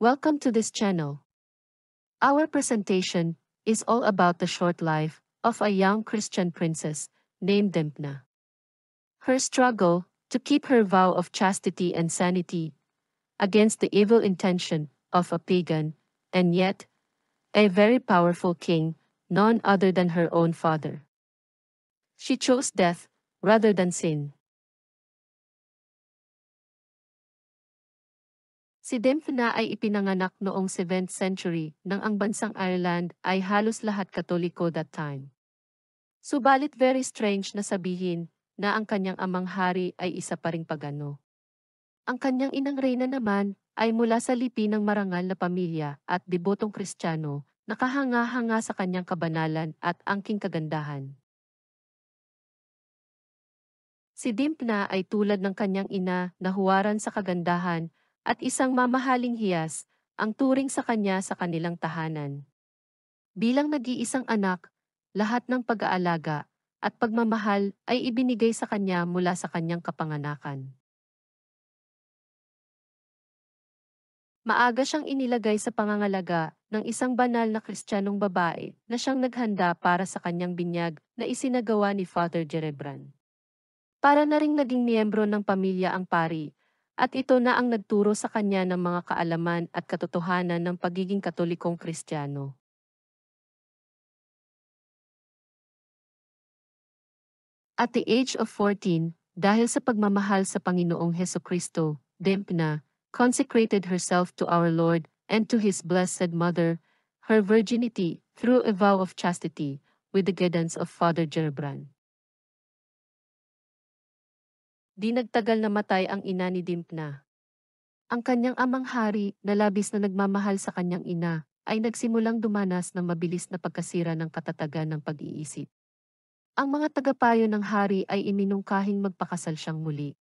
Welcome to this channel. Our presentation is all about the short life of a young Christian princess named Dimpna. Her struggle to keep her vow of chastity and sanity against the evil intention of a pagan, and yet, a very powerful king, none other than her own father. She chose death rather than sin. Si Denfna ay ipinanganak noong 7th century nang ang bansang Ireland ay halos lahat katoliko that time. Subalit very strange na sabihin na ang kanyang amang hari ay isa pa ring pagano. Ang kanyang inang reyna naman ay mula sa lipi ng marangal na pamilya at debotong kristyano, nakahanga-hanga sa kanyang kabanalan at angking kagandahan. Si Dimpna ay tulad ng kanyang ina na huwaran sa kagandahan at isang mamahaling hiyas ang turing sa kanya sa kanilang tahanan. Bilang nag-iisang anak, lahat ng pag-aalaga at pagmamahal ay ibinigay sa kanya mula sa kanyang kapanganakan. Maaga siyang inilagay sa pangangalaga ng isang banal na kristyanong babae na siyang naghanda para sa kanyang binyag na isinagawa ni Father Jerebran. Para na ring naging miyembro ng pamilya ang pari at ito na ang nagturo sa kanya ng mga kaalaman at katotohanan ng pagiging katolikong kristyano. At the age of 14, dahil sa pagmamahal sa Panginoong Heso Kristo, Dempna consecrated herself to our Lord and to His Blessed Mother, her virginity, through a vow of chastity, with the guidance of Father Gerbrand. Di nagtagal namatay ang ina ni Dimpna. Ang kanyang amang hari, na labis na nagmamahal sa kanyang ina, ay nagsimulang dumanas ng mabilis na pagkasira ng katatagan ng pag-iisip. Ang mga tagapayo ng hari ay iminungkahing magpakasal siyang muli.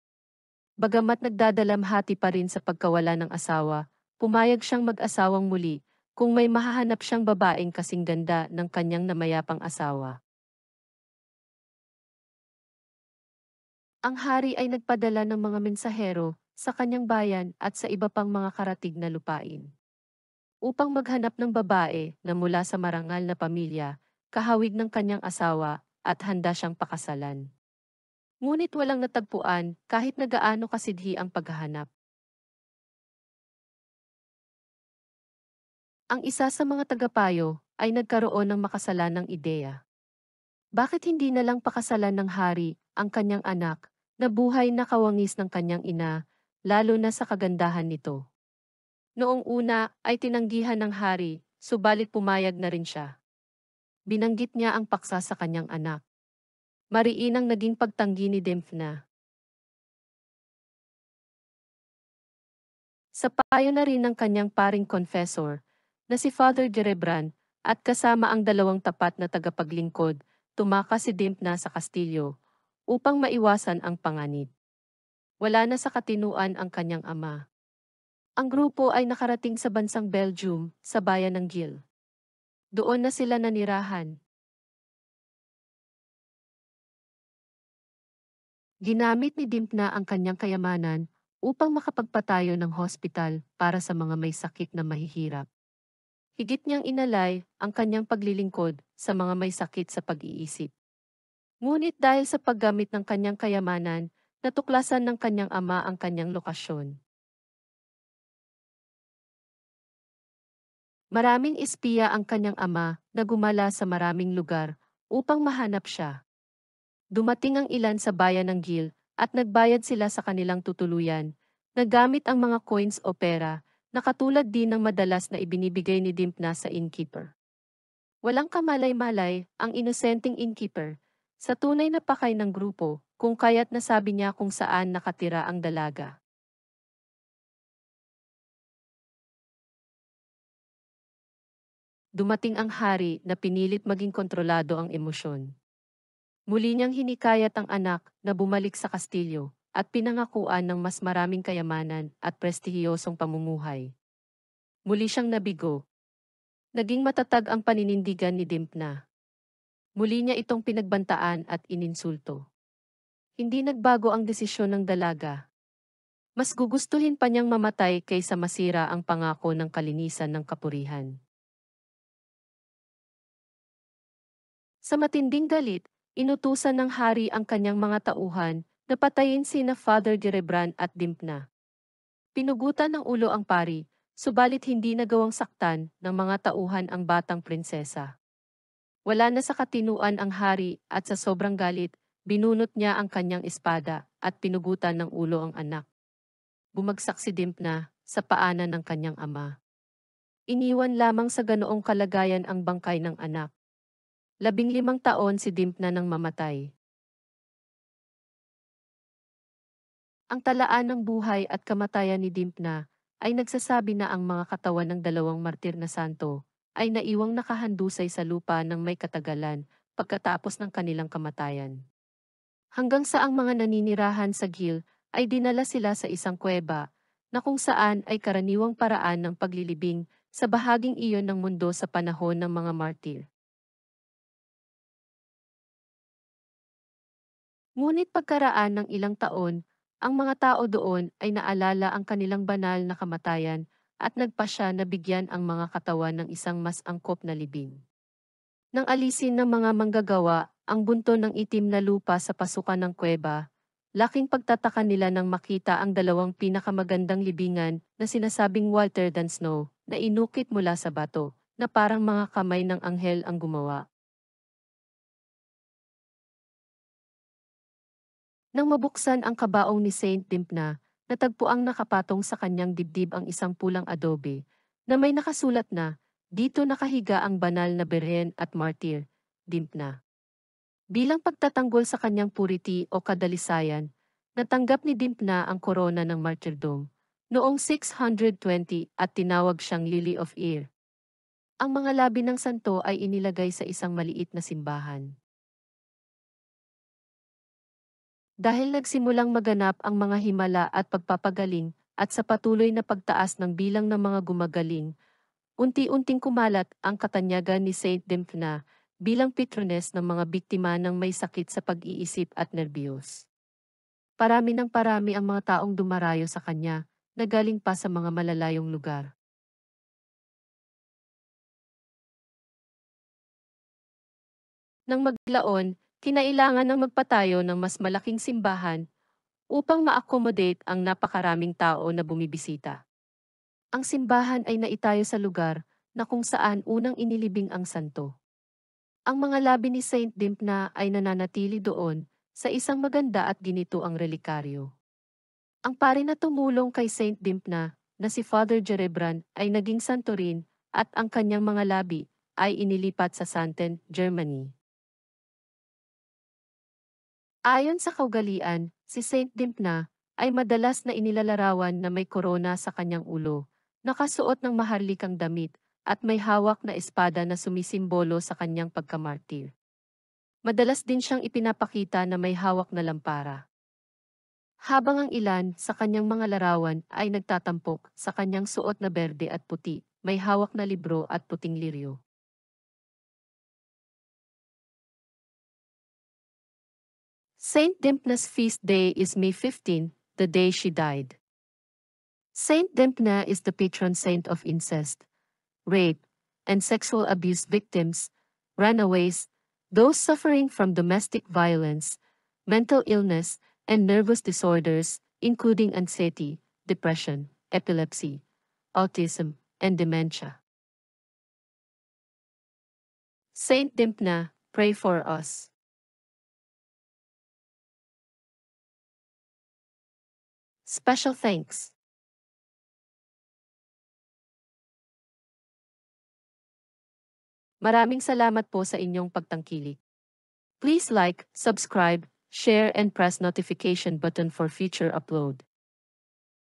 Bagamat nagdadalamhati pa rin sa pagkawala ng asawa, pumayag siyang mag-asawang muli kung may mahahanap siyang babaeng kasing ganda ng kanyang namayapang asawa. ang hari ay nagpadala ng mga mensahero sa kanyang bayan at sa iba pang mga karatig na lupain. Upang maghanap ng babae na mula sa marangal na pamilya, kahawig ng kanyang asawa at handa siyang pakasalan. Ngunit walang natagpuan kahit na gaano kasidhi ang paghahanap. Ang isa sa mga tagapayo ay nagkaroon ng makasalanang ideya. Bakit hindi na lang pakasalan ng hari ang kanyang anak na buhay na kawangis ng kanyang ina, lalo na sa kagandahan nito. Noong una ay tinanggihan ng hari, subalit pumayag na rin siya. Binanggit niya ang paksa sa kanyang anak. Mariin ang naging pagtanggi ni Demphna. Sa payo na rin ng kanyang paring confessor, na si Father Jerebran, at kasama ang dalawang tapat na tagapaglingkod, tumaka si Dimpna sa Kastilyo, upang maiwasan ang panganib. Wala na sa katinuan ang kanyang ama. Ang grupo ay nakarating sa bansang Belgium, sa bayan ng Gil. Doon na sila nanirahan. Ginamit ni Dimpna ang kanyang kayamanan upang makapagpatayo ng hospital para sa mga may sakit na mahihirap. Higit niyang inalay ang kanyang paglilingkod sa mga may sakit sa pag-iisip. Ngunit dahil sa paggamit ng kanyang kayamanan, natuklasan ng kanyang ama ang kanyang lokasyon. Maraming espiya ang kanyang ama na gumala sa maraming lugar upang mahanap siya. Dumating ang ilan sa bayan ng Gil at nagbayad sila sa kanilang tutuluyan, nagamit ang mga coins o pera na katulad din ng madalas na ibinibigay ni Dimpna sa innkeeper. Walang kamalay-malay ang inosenteng innkeeper sa tunay na pakay ng grupo, kung kaya't nasabi niya kung saan nakatira ang dalaga. Dumating ang hari na pinilit maging kontrolado ang emosyon. Muli niyang hinikayat ang anak na bumalik sa Kastilyo at pinangakuan ng mas maraming kayamanan at prestihiyosong pamumuhay. Muli siyang nabigo. Naging matatag ang paninindigan ni Dimpna. Muli niya itong pinagbantaan at ininsulto. Hindi nagbago ang desisyon ng dalaga. Mas gugustuhin pa niyang mamatay kaysa masira ang pangako ng kalinisan ng kapurihan. Sa matinding galit, inutusan ng hari ang kanyang mga tauhan na patayin sina Father Direbran at Dimpna. Pinugutan ng ulo ang pari, subalit hindi nagawang saktan ng mga tauhan ang batang prinsesa. Wala na sa katinuan ang hari at sa sobrang galit, binunot niya ang kanyang espada at pinugutan ng ulo ang anak. Bumagsak si Dimpna sa paanan ng kanyang ama. Iniwan lamang sa ganoong kalagayan ang bangkay ng anak. Labing limang taon si Dimpna nang mamatay. Ang talaan ng buhay at kamatayan ni Dimpna ay nagsasabi na ang mga katawan ng dalawang martir na santo ay naiwang nakahandusay sa lupa ng may katagalan pagkatapos ng kanilang kamatayan. Hanggang sa ang mga naninirahan sa Gil ay dinala sila sa isang kuweba na kung saan ay karaniwang paraan ng paglilibing sa bahaging iyon ng mundo sa panahon ng mga martir. Ngunit pagkaraan ng ilang taon, ang mga tao doon ay naalala ang kanilang banal na kamatayan at nagpa siya na bigyan ang mga katawan ng isang mas angkop na libing. Nang alisin ng mga manggagawa ang bunto ng itim na lupa sa pasukan ng kuweba, laking pagtataka nila nang makita ang dalawang pinakamagandang libingan na sinasabing Walter than Snow na inukit mula sa bato, na parang mga kamay ng anghel ang gumawa. Nang mabuksan ang kabaong ni Saint Dimpna, ang nakapatong sa kanyang dibdib ang isang pulang adobe, na may nakasulat na, dito nakahiga ang banal na beren at martir, Dimpna. Bilang pagtatanggol sa kanyang purity o kadalisayan, natanggap ni Dimpna ang korona ng martyrdom noong 620 at tinawag siyang Lily of Ear. Ang mga labi ng santo ay inilagay sa isang maliit na simbahan. Dahil nagsimulang maganap ang mga himala at pagpapagaling, at sa patuloy na pagtaas ng bilang ng mga gumagaling, unti-unting kumalat ang katanyagan ni Saint Demphna bilang patroness ng mga biktima ng may sakit sa pag-iisip at nerbiyos. Parami ng parami ang mga taong dumarayo sa kanya, na galing pa sa mga malalayong lugar. Nang maglaon, kinailangan ng magpatayo ng mas malaking simbahan upang ma-accommodate ang napakaraming tao na bumibisita. Ang simbahan ay naitayo sa lugar na kung saan unang inilibing ang santo. Ang mga labi ni Saint Dimpna ay nananatili doon sa isang maganda at ginito ang relikaryo. Ang pari na tumulong kay Saint Dimpna na si Father Jerebran ay naging santo rin at ang kanyang mga labi ay inilipat sa Santen, Germany. Ayon sa kaugalian, si Saint Dimpna ay madalas na inilalarawan na may korona sa kanyang ulo, nakasuot ng maharlikang damit, at may hawak na espada na sumisimbolo sa kanyang pagkamartir. Madalas din siyang ipinapakita na may hawak na lampara. Habang ang ilan sa kanyang mga larawan ay nagtatampok sa kanyang suot na berde at puti, may hawak na libro at puting liryo. Saint Dimphna's feast day is May 15, the day she died. Saint Dimphna is the patron saint of incest, rape, and sexual abuse victims, runaways, those suffering from domestic violence, mental illness, and nervous disorders, including anxiety, depression, epilepsy, autism, and dementia. Saint Dimphna, pray for us. Special thanks. Maraming salamat po sa inyong pagtangkilik. Please like, subscribe, share and press notification button for future upload.